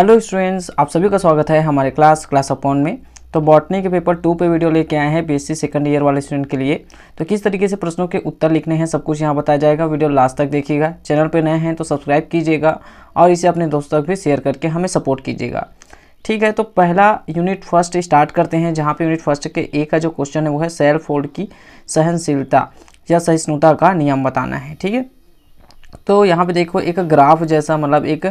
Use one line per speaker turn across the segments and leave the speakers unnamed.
hello students आप सभी का स्वागत है हमारे क्लास क्लास अपॉन में तो बॉटनी के पेपर टू पे वीडियो लेके आए हैं बीएससी सेकंड ईयर वाले स्टूडेंट के लिए तो किस तरीके से प्रश्नों के उत्तर लिखने हैं सब कुछ यहाँ बताया जाएगा वीडियो लास्ट तक देखिएगा चैनल पे नए हैं तो सब्सक्राइब कीजिएगा और इसे अपने दोस्तों तक भी शेयर करके हमें सपोर्ट कीजिएगा ठीक है तो पहला यूनिट फर्स्ट स्टार्ट करते हैं जहाँ पर यूनिट फर्स्ट के ए का जो क्वेश्चन है वो है सेल फोल्ड की सहनशीलता या सहिष्णुता का नियम बताना है ठीक है तो यहाँ पर देखो एक ग्राफ जैसा मतलब एक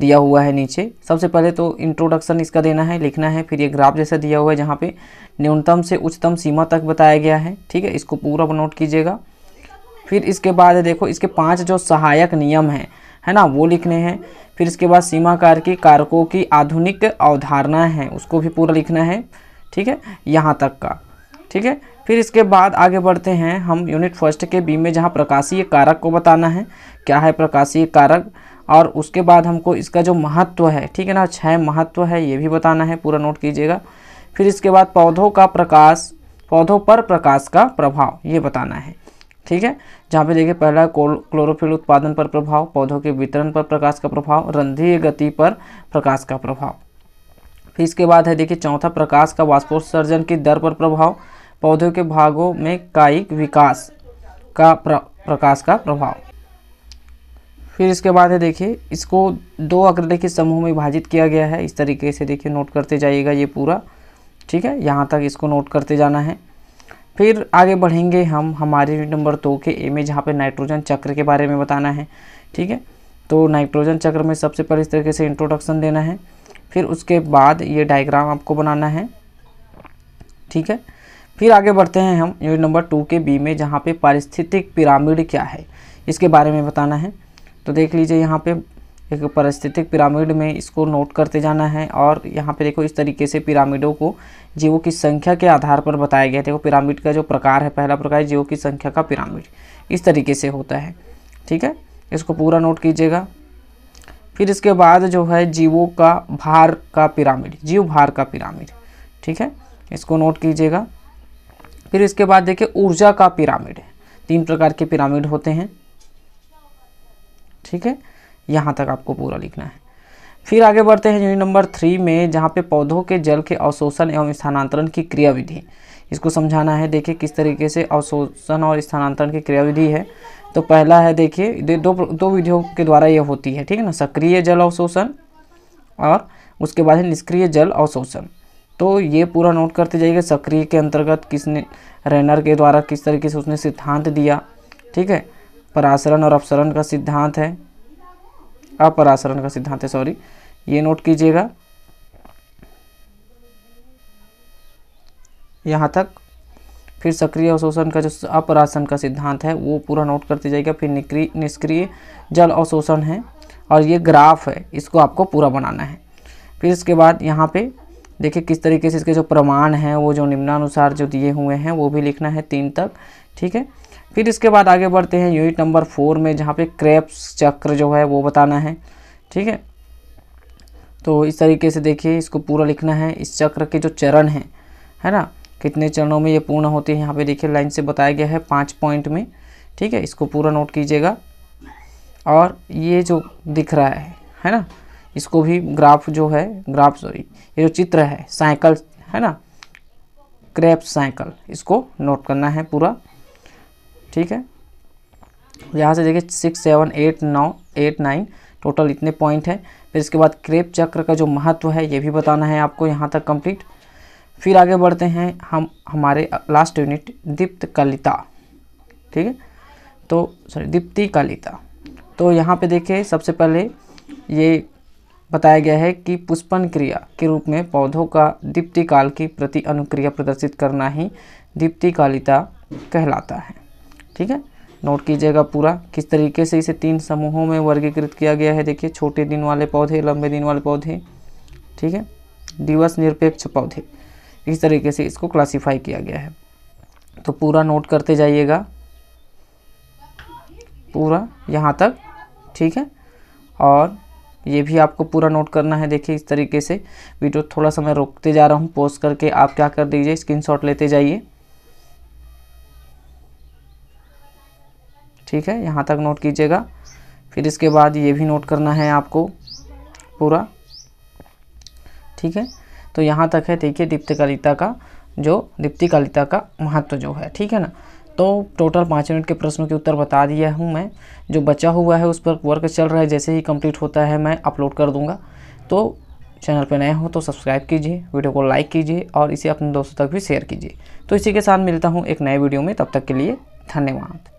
दिया हुआ है नीचे सबसे पहले तो इंट्रोडक्शन इसका देना है लिखना है फिर ये ग्राफ जैसा दिया हुआ है जहाँ पे न्यूनतम से उच्चतम सीमा तक बताया गया है ठीक है इसको पूरा नोट कीजिएगा फिर इसके बाद देखो इसके पाँच जो सहायक नियम हैं है ना वो लिखने हैं फिर इसके बाद सीमाकार की कारकों की आधुनिक अवधारणा है उसको भी पूरा लिखना है ठीक है यहाँ तक का ठीक है फिर इसके बाद आगे बढ़ते हैं हम यूनिट फर्स्ट के बी में जहाँ प्रकाशीय कारक को बताना है क्या है प्रकाशीय कारक और उसके बाद हमको इसका जो महत्व है ठीक है ना छः महत्व है ये भी बताना है पूरा नोट कीजिएगा फिर इसके बाद पौधों का प्रकाश पौधों पर प्रकाश का प्रभाव ये बताना है ठीक है जहाँ पे देखिए पहला क्लोरोफिल उत्पादन पर प्रभाव पौधों के वितरण पर प्रकाश का प्रभाव रंधीय गति पर प्रकाश का प्रभाव फिर इसके बाद है देखिए चौथा प्रकाश का वाष्पोत्सर्जन की दर पर प्रभाव पौधों के भागों में कायिक विकास का प्र, प्रकाश का प्रभाव फिर इसके बाद है देखिए इसको दो आकृति के समूह में विभाजित किया गया है इस तरीके से देखिए नोट करते जाइएगा ये पूरा ठीक है यहाँ तक इसको नोट करते जाना है फिर आगे बढ़ेंगे हम हमारे यूनिट नंबर दो के ए में जहाँ पर नाइट्रोजन चक्र के बारे में बताना है ठीक है तो नाइट्रोजन चक्र में सबसे पहले इस तरीके से इंट्रोडक्शन देना है फिर उसके बाद ये डायग्राम आपको बनाना है ठीक है फिर आगे बढ़ते हैं हम यूनिट नंबर टू के बी में जहाँ पे पारिस्थितिक पिरामिड क्या है इसके बारे में बताना है तो देख लीजिए यहाँ पे एक परिस्थितिक पिरामिड में इसको नोट करते जाना है और यहाँ पे देखो इस तरीके से पिरामिडों को जीवों की संख्या के आधार पर बताया गया है देखो पिरामिड का जो प्रकार है पहला प्रकार जीवों की संख्या का पिरामिड इस तरीके से होता है ठीक है इसको पूरा नोट कीजिएगा फिर इसके बाद जो है जीवों का भार का पिरामिड जीव भार का पिरामिड ठीक है इसको नोट कीजिएगा फिर इसके बाद देखिए ऊर्जा का पिरामिड तीन प्रकार के पिरामिड होते हैं ठीक है यहाँ तक आपको पूरा लिखना है फिर आगे बढ़ते हैं यूनिट नंबर थ्री में जहाँ पे पौधों के जल के अवशोषण एवं स्थानांतरण की क्रियाविधि इसको समझाना है देखिए किस तरीके से अवशोषण और स्थानांतरण की क्रियाविधि है तो पहला है देखिए दो दो विधियों के द्वारा ये होती है ठीक है ना सक्रिय जल अवशोषण और उसके बाद है निष्क्रिय जल अवशोषण तो ये पूरा नोट करते जाइएगा सक्रिय के अंतर्गत किसने रैनर के द्वारा किस तरीके से उसने सिद्धांत दिया ठीक है परासरण और अपसरण का सिद्धांत है अपरासरण का सिद्धांत है सॉरी ये नोट कीजिएगा यहाँ तक फिर सक्रिय अवशोषण का जो अपरासरण का सिद्धांत है वो पूरा नोट करते जाएगा फिर निक्री निष्क्रिय जल अवशोषण है और ये ग्राफ है इसको आपको पूरा बनाना है फिर इसके बाद यहाँ पे देखिए किस तरीके से इसके जो प्रमाण हैं वो जो निम्नानुसार जो दिए हुए हैं वो भी लिखना है तीन तक ठीक है फिर इसके बाद आगे बढ़ते हैं यूनिट नंबर फोर में जहाँ पे क्रेप्स चक्र जो है वो बताना है ठीक है तो इस तरीके से देखिए इसको पूरा लिखना है इस चक्र के जो चरण हैं है ना कितने चरणों में ये पूर्ण होते हैं यहाँ पे देखिए लाइन से बताया गया है पाँच पॉइंट में ठीक है इसको पूरा नोट कीजिएगा और ये जो दिख रहा है है ना इसको भी ग्राफ जो है ग्राफ सॉरी ये जो चित्र है साइकिल है ना क्रेप साइकिल इसको नोट करना है पूरा ठीक है यहाँ से देखिए सिक्स सेवन एट नौ एट नाइन टोटल इतने पॉइंट है फिर इसके बाद क्रेप चक्र का जो महत्व है ये भी बताना है आपको यहाँ तक कंप्लीट फिर आगे बढ़ते हैं हम हमारे लास्ट यूनिट दीप्त कलिता ठीक है तो सॉरी दीप्ति कलिता तो यहाँ पे देखिए सबसे पहले ये बताया गया है कि पुष्पन क्रिया के रूप में पौधों का दीप्ति काल की प्रति अनुक्रिया प्रदर्शित करना ही दीप्ति कालिता कहलाता है ठीक है नोट कीजिएगा पूरा किस तरीके से इसे तीन समूहों में वर्गीकृत किया गया है देखिए छोटे दिन वाले पौधे लंबे दिन वाले पौधे ठीक है दिवस निरपेक्ष पौधे इस तरीके से इसको क्लासिफाई किया गया है तो पूरा नोट करते जाइएगा पूरा यहाँ तक ठीक है और ये भी आपको पूरा नोट करना है देखिए इस तरीके से वीडियो थोड़ा समय रोकते जा रहा हूँ पोस्ट करके आप क्या कर दीजिए स्क्रीनशॉट लेते जाइए ठीक है यहाँ तक नोट कीजिएगा फिर इसके बाद ये भी नोट करना है आपको पूरा ठीक है तो यहाँ तक है देखिए कलिता का जो दीप्ति कलिता का महत्व जो है ठीक है ना तो टोटल पाँच मिनट के प्रश्नों के उत्तर बता दिया हूँ मैं जो बचा हुआ है उस पर वर्क चल रहा है जैसे ही कंप्लीट होता है मैं अपलोड कर दूँगा तो चैनल पर नए हो तो सब्सक्राइब कीजिए वीडियो को लाइक कीजिए और इसे अपने दोस्तों तक भी शेयर कीजिए तो इसी के साथ मिलता हूँ एक नए वीडियो में तब तक के लिए धन्यवाद